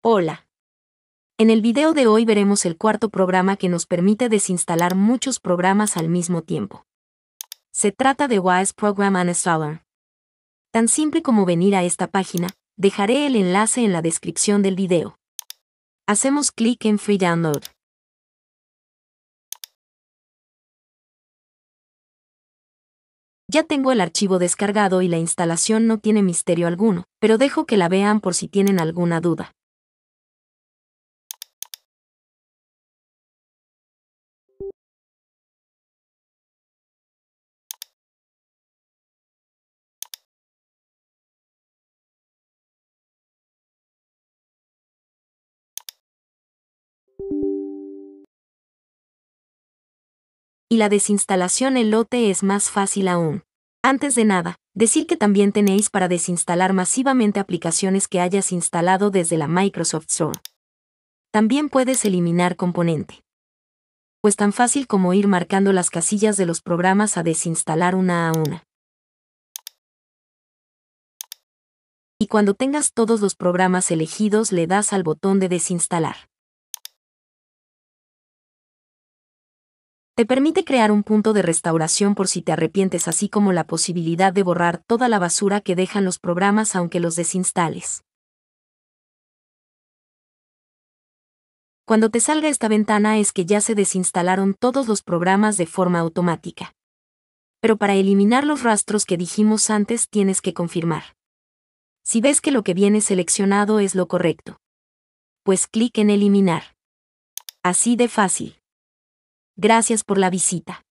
Hola. En el video de hoy veremos el cuarto programa que nos permite desinstalar muchos programas al mismo tiempo. Se trata de Wise Program Uninstaller. Tan simple como venir a esta página, dejaré el enlace en la descripción del video. Hacemos clic en Free Download. Ya tengo el archivo descargado y la instalación no tiene misterio alguno, pero dejo que la vean por si tienen alguna duda. y la desinstalación en lote es más fácil aún. Antes de nada, decir que también tenéis para desinstalar masivamente aplicaciones que hayas instalado desde la Microsoft Store. También puedes eliminar componente. Pues tan fácil como ir marcando las casillas de los programas a desinstalar una a una. Y cuando tengas todos los programas elegidos le das al botón de desinstalar. Te permite crear un punto de restauración por si te arrepientes, así como la posibilidad de borrar toda la basura que dejan los programas aunque los desinstales. Cuando te salga esta ventana es que ya se desinstalaron todos los programas de forma automática. Pero para eliminar los rastros que dijimos antes tienes que confirmar. Si ves que lo que viene seleccionado es lo correcto, pues clic en eliminar. Así de fácil. Gracias por la visita.